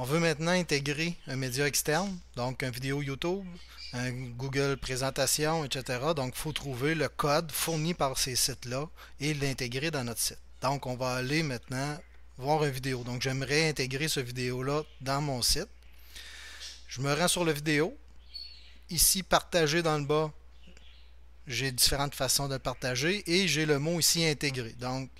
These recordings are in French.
On veut maintenant intégrer un média externe, donc un vidéo YouTube, un Google présentation, etc. Donc, il faut trouver le code fourni par ces sites-là et l'intégrer dans notre site. Donc, on va aller maintenant voir une vidéo. Donc, j'aimerais intégrer ce vidéo-là dans mon site. Je me rends sur le vidéo. Ici, partager dans le bas, j'ai différentes façons de partager et j'ai le mot ici Intégrer ». Donc,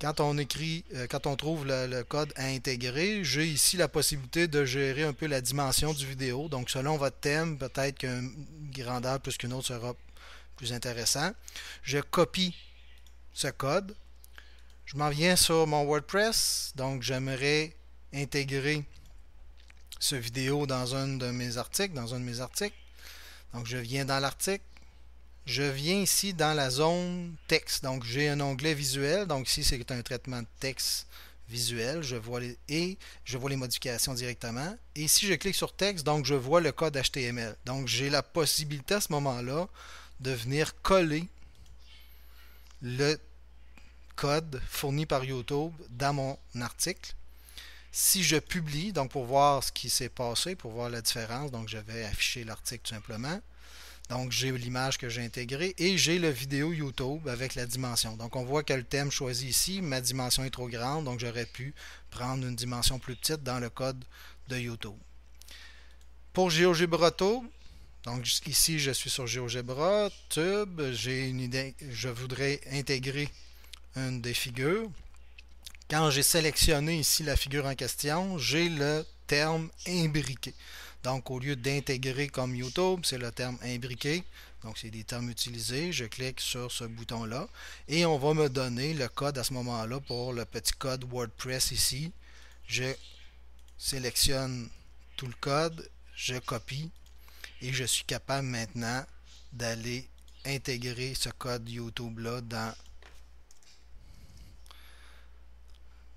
quand on écrit, euh, quand on trouve le, code à intégrer, j'ai ici la possibilité de gérer un peu la dimension du vidéo. Donc selon votre thème, peut-être qu'une grandeur plus qu'une autre sera plus intéressant. Je copie ce code. Je m'en viens sur mon WordPress. Donc j'aimerais intégrer ce vidéo dans un de mes articles, dans un de mes articles. Donc je viens dans l'article, je viens ici dans la zone texte. Donc, j'ai un onglet visuel. Donc, ici, c'est un traitement de texte visuel. Je vois les, et je vois les modifications directement. Et si je clique sur texte, donc, je vois le code HTML. Donc, j'ai la possibilité à ce moment-là de venir coller le code fourni par YouTube dans mon article. Si je publie, donc pour voir ce qui s'est passé, pour voir la différence, donc je vais afficher l'article tout simplement. Donc, j'ai l'image que j'ai intégrée et j'ai le vidéo YouTube avec la dimension. Donc, on voit que le thème choisi ici, ma dimension est trop grande, donc j'aurais pu prendre une dimension plus petite dans le code de YouTube. Pour GeoGebraTube, donc jusqu'ici, je suis sur GeoGebra Tube, j'ai une idée, je voudrais intégrer une des figures. Quand j'ai sélectionné ici la figure en question, j'ai le terme imbriqué. Donc, au lieu d'intégrer comme YouTube, c'est le terme imbriqué. Donc, c'est des termes utilisés. Je clique sur ce bouton-là et on va me donner le code à ce moment-là pour le petit code WordPress ici. Je sélectionne tout le code, je copie et je suis capable maintenant d'aller intégrer ce code YouTube-là dans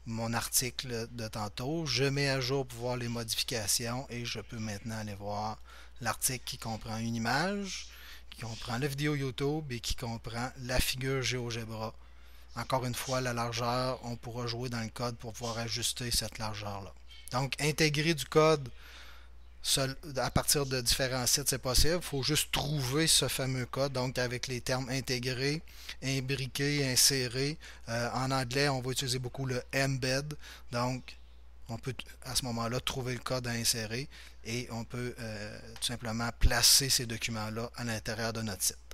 mon article de tantôt. Je mets à jour pour voir les modifications et je peux maintenant aller voir l'article qui comprend une image, qui comprend la vidéo YouTube et qui comprend la figure GeoGebra. Encore une fois, la largeur, on pourra jouer dans le code pour pouvoir ajuster cette largeur-là. Donc, intégrer du code à partir de différents sites, c'est possible. Il faut juste trouver ce fameux code, donc avec les termes intégrés, imbriqués, insérés. Euh, en anglais, on va utiliser beaucoup le embed, donc on peut à ce moment-là trouver le code à insérer et on peut euh, tout simplement placer ces documents-là à l'intérieur de notre site.